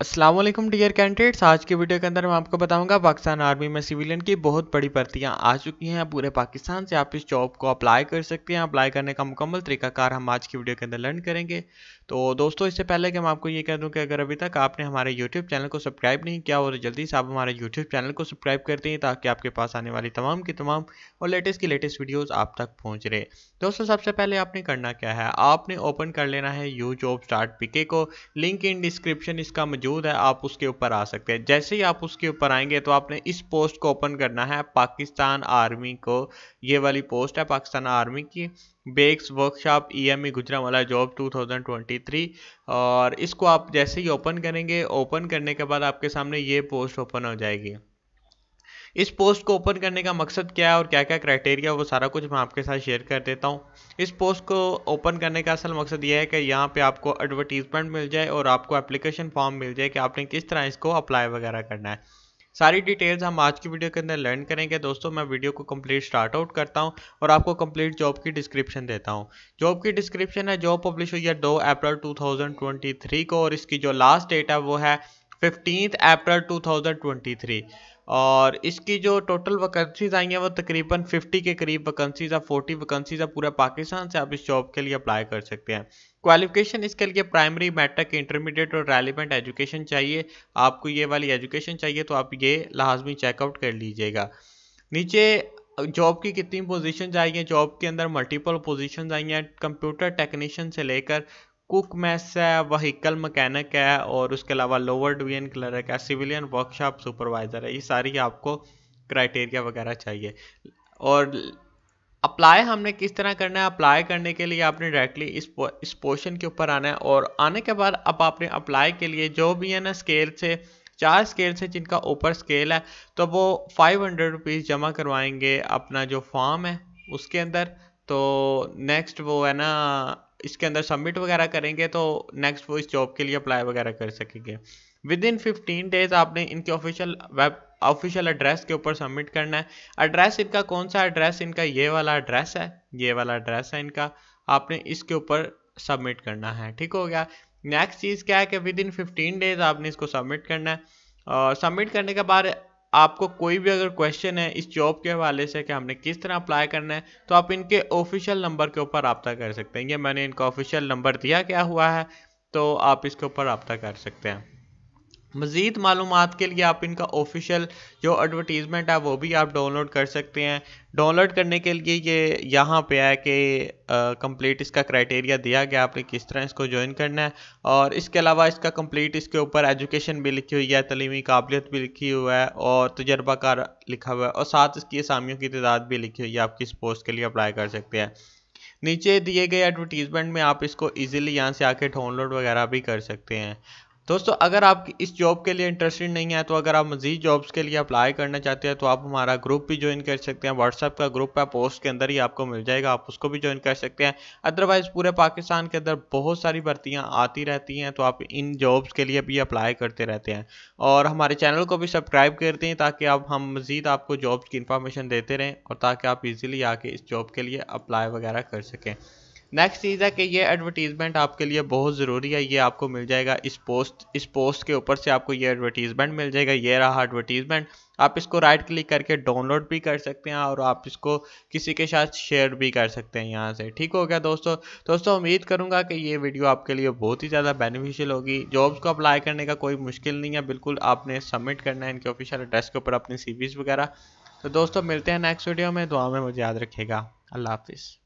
Aslam dear candidates आज के video के अंदर मैं आपको बताऊंगा पाकिस्तान आर्मी में सिविलियन की बहुत बड़ी भर्तियां आ चुकी हैं पूरे पाकिस्तान से आप इस जॉब को अप्लाई कर सकते हैं अप्लाई करने का मुकम्मल तरीकाकार हम आज की वीडियो के अंदर लर्न करेंगे तो दोस्तों इससे पहले कि मैं आपको ये कह दूँ कि अगर अभी तक आपने हमारे यूट्यूब चैनल को सब्सक्राइब नहीं किया और तो जल्दी से आप हमारे यूट्यूब चैनल को सब्सक्राइब करते हैं ताकि आपके पास आने वाली तमाम की तमाम और लेटेस्ट की लेटेस्ट वीडियोज़ आप तक पहुँच रहे दोस्तों सबसे पहले आपने करना क्या है आपने ओपन कर लेना है यू जॉब स्टार्ट पिके को लिंक इन डिस्क्रिप्शन इसका मौजूद है आप उसके ऊपर आ सकते हैं जैसे ही आप उसके ऊपर आएंगे तो आपने इस पोस्ट को ओपन करना है पाकिस्तान आर्मी को ये वाली पोस्ट है पाकिस्तान आर्मी की बेक्स वर्कशॉप ई एम ई वाला जॉब 2023 और इसको आप जैसे ही ओपन करेंगे ओपन करने के बाद आपके सामने ये पोस्ट ओपन हो जाएगी इस पोस्ट को ओपन करने का मकसद क्या है और क्या क्या क्राइटेरिया वो सारा कुछ मैं आपके साथ शेयर कर देता हूँ इस पोस्ट को ओपन करने का असल मकसद यह है कि यहाँ पे आपको एडवर्टीजमेंट मिल जाए और आपको एप्लीकेशन फॉर्म मिल जाए कि आपने किस तरह इसको अप्लाई वगैरह करना है सारी डिटेल्स हम आज की वीडियो के अंदर लर्न करेंगे दोस्तों मैं वीडियो को कंप्लीट स्टार्ट आउट करता हूं और आपको कंप्लीट जॉब की डिस्क्रिप्शन देता हूं जॉब की डिस्क्रिप्शन है जॉब पब्लिश हुई है दो अप्रैल 2023 को और इसकी जो लास्ट डेट है वो है फिफ्टीन अप्रैल 2023 और इसकी जो टोटल वैकेंसीज आई हैं वो तकरीबन 50 के करीब वैकेंसीज या 40 वैकेंसीज या पूरा पाकिस्तान से आप इस जॉब के लिए अप्लाई कर सकते हैं क्वालिफिकेशन इसके लिए प्राइमरी मैट्रिक इंटरमीडिएट और रेलिवेंट एजुकेशन चाहिए आपको ये वाली एजुकेशन चाहिए तो आप ये लाजमी चेकआउट कर लीजिएगा नीचे जॉब की कितनी पोजिशन आई हैं जॉब के अंदर मल्टीपल पोजीशंस आई हैं कंप्यूटर टेक्नीशियन से लेकर कुक मैस है वहीकल मकैनिक है और उसके अलावा लोअर डिवीजन क्लर्क है सिविलियन वर्कशॉप सुपरवाइज़र है ये सारी आपको क्राइटेरिया वगैरह चाहिए और अप्लाई हमने किस तरह करना है अप्लाई करने के लिए आपने डायरेक्टली इस पो, इस पोर्शन के ऊपर आना है और आने के बाद अब आपने अप्लाई के लिए जो भी है ना स्केल से चार स्केल से जिनका ऊपर स्केल है तो वो फाइव हंड्रेड रुपीज़ जमा करवाएंगे अपना जो फॉर्म है उसके अंदर तो नेक्स्ट वो है ना इसके अंदर सबमिट वगैरह करेंगे तो नेक्स्ट वो इस जॉब के लिए अप्लाई वगैरह कर सकेंगे विद इन फिफ्टीन डेज आपने इनके ऑफिशियल वेब ऑफिशियल एड्रेस के ऊपर सबमिट करना है एड्रेस इनका कौन सा एड्रेस इनका ये वाला एड्रेस है ये वाला एड्रेस है इनका आपने इसके ऊपर सबमिट करना है ठीक हो गया नेक्स्ट चीज़ क्या है कि विद इन फिफ्टीन डेज आपने इसको सबमिट करना है सबमिट करने के बाद आपको कोई भी अगर क्वेश्चन है इस जॉब के हवाले से कि हमने किस तरह अप्लाई करना है तो आप इनके ऑफिशियल नंबर के ऊपर रबता कर सकते हैं ये मैंने इनका ऑफिशियल नंबर दिया क्या हुआ है तो आप इसके ऊपर रबता कर सकते हैं मज़ीद मालूम के लिए आप इनका ऑफिशियल जो एडवर्टीज़मेंट है वो भी आप डाउनलोड कर सकते हैं डाउनलोड करने के लिए ये यहाँ पे है कि कंप्लीट इसका क्राइटेरिया दिया गया आपने किस तरह इसको ज्वाइन करना है और इसके अलावा इसका कंप्लीट इसके ऊपर एजुकेशन भी लिखी हुई है तलीमी काबिलियत भी लिखी हुआ है और तजर्बाकार लिखा हुआ है और साथ इसकी असामियों की तदाद भी लिखी हुई है आप किस पोस्ट के लिए अप्लाई कर सकते हैं नीचे दिए गए एडवर्टीज़मेंट में आप इसको इजीली यहाँ से आके डाउनलोड वगैरह भी कर सकते हैं दोस्तों अगर आप इस जॉब के लिए इंटरेस्टेड नहीं है तो अगर आप मजीद जॉब्स के लिए अप्लाई करना चाहते हैं तो आप हमारा ग्रुप भी ज्वाइन कर सकते हैं व्हाट्सअप का ग्रुप है पोस्ट के अंदर ही आपको मिल जाएगा आप उसको भी ज्वाइन कर सकते हैं अदरवाइज़ पूरे पाकिस्तान के अंदर बहुत सारी भर्तियाँ आती रहती हैं तो आप इन जॉब्स के लिए भी अप्लाई करते रहते हैं और हमारे चैनल को भी सब्सक्राइब कर दें ताकि आप हम मज़ीद आपको जॉब्स की इन्फॉर्मेशन देते रहें और ताकि आप ईज़िली आके इस जॉब के लिए अप्लाई वगैरह कर सकें नेक्स्ट चीज़ है कि ये एडवर्टीज़मेंट आपके लिए बहुत ज़रूरी है ये आपको मिल जाएगा इस पोस्ट इस पोस्ट के ऊपर से आपको ये एडवर्टीज़मेंट मिल जाएगा ये रहा एडवर्टीज़मेंट आप इसको राइट क्लिक करके डाउनलोड भी कर सकते हैं और आप इसको किसी के साथ शेयर भी कर सकते हैं यहाँ से ठीक हो गया दोस्तों दोस्तों उम्मीद करूँगा कि ये वीडियो आपके लिए बहुत ही ज़्यादा बेनिफिशियल होगी जॉब्स को अप्लाई करने का कोई मुश्किल नहीं है बिल्कुल आपने सबमिट करना है इनके ऑफिशियल एड्रेस के ऊपर अपनी सीवीज वगैरह तो दोस्तों मिलते हैं नेक्स्ट वीडियो में दुआ में मुझे याद रखेगा अल्लाह हाफिज़